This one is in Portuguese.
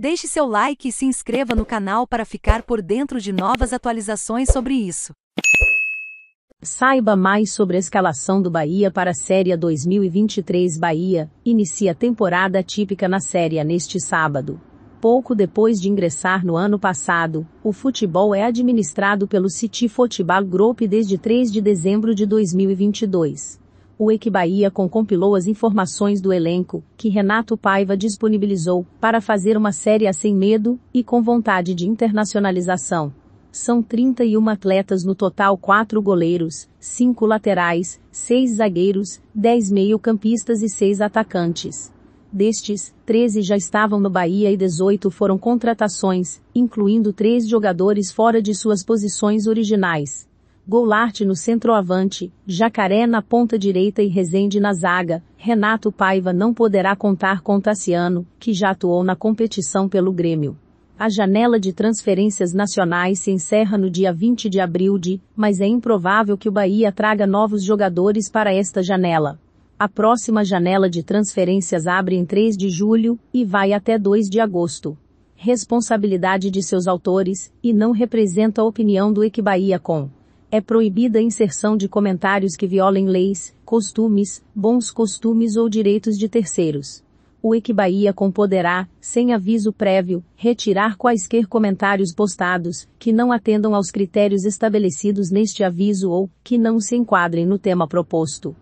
Deixe seu like e se inscreva no canal para ficar por dentro de novas atualizações sobre isso. Saiba mais sobre a escalação do Bahia para a Série 2023 Bahia, inicia a temporada típica na Série neste sábado. Pouco depois de ingressar no ano passado, o futebol é administrado pelo City Futebol Group desde 3 de dezembro de 2022 o Equibahia com compilou as informações do elenco, que Renato Paiva disponibilizou, para fazer uma série sem medo e com vontade de internacionalização. São 31 atletas no total, 4 goleiros, 5 laterais, 6 zagueiros, 10 meio-campistas e 6 atacantes. Destes, 13 já estavam no Bahia e 18 foram contratações, incluindo 3 jogadores fora de suas posições originais. Goulart no centroavante, Jacaré na ponta direita e Rezende na zaga, Renato Paiva não poderá contar com Tassiano, que já atuou na competição pelo Grêmio. A janela de transferências nacionais se encerra no dia 20 de abril de, mas é improvável que o Bahia traga novos jogadores para esta janela. A próxima janela de transferências abre em 3 de julho e vai até 2 de agosto. Responsabilidade de seus autores e não representa a opinião do Equibaia com. É proibida a inserção de comentários que violem leis, costumes, bons costumes ou direitos de terceiros. O Equibaia compoderá, sem aviso prévio, retirar quaisquer comentários postados, que não atendam aos critérios estabelecidos neste aviso ou, que não se enquadrem no tema proposto.